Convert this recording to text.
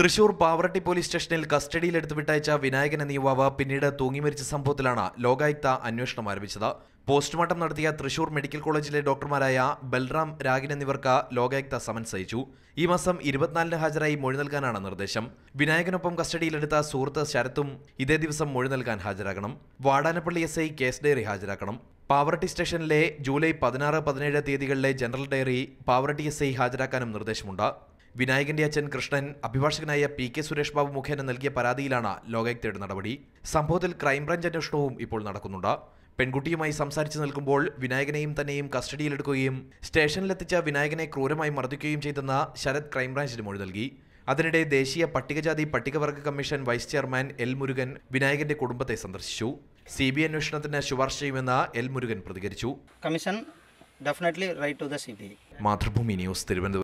Thrissur Pavaratti police സ്റ്റേഷനിൽ കസ്റ്റഡിയിൽ എടുത്തുവിട്ടയച്ച വിനായകൻ എന്ന യുവാവ് പിന്നീട് തൂങ്ങിമരിച്ച സംഭവത്തിലാണ് ലോകായുക്ത അന്വേഷണം ആരംഭിച്ചത് പോസ്റ്റ്മോർട്ടം നടത്തിയ തൃശൂർ മെഡിക്കൽ കോളേജിലെ ഡോക്ടർമാരായ ബൽറാം രാഗിൻ എന്നിവർക്ക് ലോകായുക്ത സമൻസ് അയച്ചു ഈ മാസം ഇരുപത്തിനാലിന് ഹാജരായി മൊഴി നൽകാനാണ് നിർദ്ദേശം വിനായകനൊപ്പം കസ്റ്റഡിയിലെടുത്ത സുഹൃത്ത് ശരത്തും ഇതേ ദിവസം മൊഴി നൽകാൻ ഹാജരാകണം Vadanappally S I case diary ഹാജരാക്കണം പാവറട്ടി സ്റ്റേഷനിലെ ജൂലൈ പതിനാറ് പതിനേഴ് തീയതികളിലെ general diary Pavaratty S I ഹാജരാക്കാനും നിർദ്ദേശമുണ്ട് വിനായകന്റെ അച്ഛൻ കൃഷ്ണൻ അഭിഭാഷകനായ പി കെ സുരേഷ് ബാബു മുഖേന നൽകിയ പരാതിയിലാണ് ലോകായുക്തയുടെ നടപടി സംഭവത്തിൽ ക്രൈംബ്രാഞ്ച് അന്വേഷണവും ഇപ്പോൾ നടക്കുന്നുണ്ട് പെൺകുട്ടിയുമായി സംസാരിച്ചു നിൽക്കുമ്പോൾ വിനായകനെയും തന്നെയും കസ്റ്റഡിയിലെടുക്കുകയും സ്റ്റേഷനിലെത്തിച്ച വിനായകനെ ക്രൂരമായി മർദ്ദിക്കുകയും ചെയ്തെന്ന ശരത് ക്രൈംബ്രാഞ്ചിന് മൊഴി നൽകി അതിനിടെ ദേശീയ പട്ടികജാതി പട്ടികവർഗ commission vice chairman L Murugan വിനായകന്റെ കുടുംബത്തെ സന്ദർശിച്ചു സി ബി അന്വേഷണത്തിന് ശുപാർശ ചെയ്യുമെന്ന് എൽ മുരുകൻ പ്രതികരിച്ചു commission definitely right to the C B Mathrubhumi news Thiruvananthapuram